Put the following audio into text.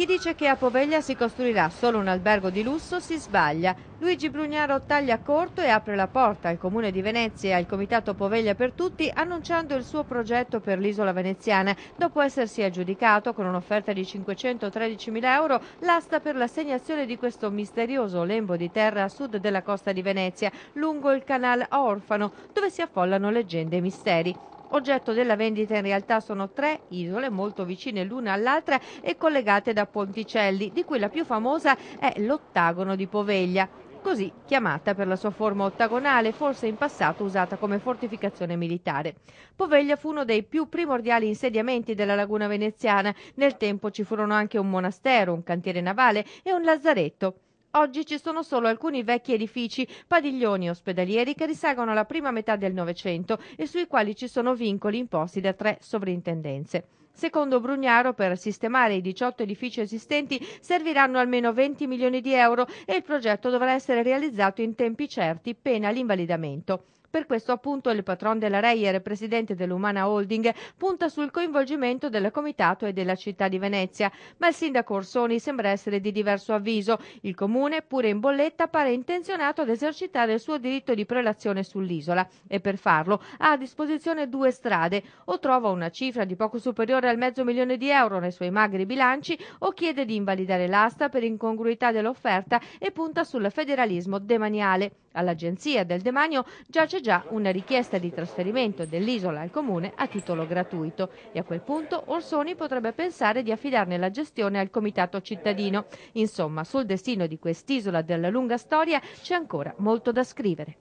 Chi dice che a Poveglia si costruirà solo un albergo di lusso si sbaglia. Luigi Brugnaro taglia corto e apre la porta al Comune di Venezia e al Comitato Poveglia per tutti annunciando il suo progetto per l'isola veneziana dopo essersi aggiudicato con un'offerta di 513.000 euro l'asta per l'assegnazione di questo misterioso lembo di terra a sud della costa di Venezia lungo il canal Orfano dove si affollano leggende e misteri. Oggetto della vendita in realtà sono tre isole molto vicine l'una all'altra e collegate da ponticelli, di cui la più famosa è l'ottagono di Poveglia, così chiamata per la sua forma ottagonale, forse in passato usata come fortificazione militare. Poveglia fu uno dei più primordiali insediamenti della laguna veneziana, nel tempo ci furono anche un monastero, un cantiere navale e un lazzaretto. Oggi ci sono solo alcuni vecchi edifici, padiglioni ospedalieri che risalgono alla prima metà del Novecento e sui quali ci sono vincoli imposti da tre sovrintendenze. Secondo Brugnaro, per sistemare i 18 edifici esistenti serviranno almeno 20 milioni di euro e il progetto dovrà essere realizzato in tempi certi, pena l'invalidamento. Per questo appunto il patron della Reyer, presidente dell'Umana Holding, punta sul coinvolgimento del comitato e della città di Venezia, ma il sindaco Orsoni sembra essere di diverso avviso. Il comune, pure in bolletta, pare intenzionato ad esercitare il suo diritto di prelazione sull'isola e per farlo ha a disposizione due strade, o trova una cifra di poco superiore superiore al mezzo milione di euro nei suoi magri bilanci o chiede di invalidare l'asta per incongruità dell'offerta e punta sul federalismo demaniale. All'Agenzia del Demanio giace già una richiesta di trasferimento dell'isola al comune a titolo gratuito e a quel punto Orsoni potrebbe pensare di affidarne la gestione al comitato cittadino. Insomma, sul destino di quest'isola della lunga storia c'è ancora molto da scrivere.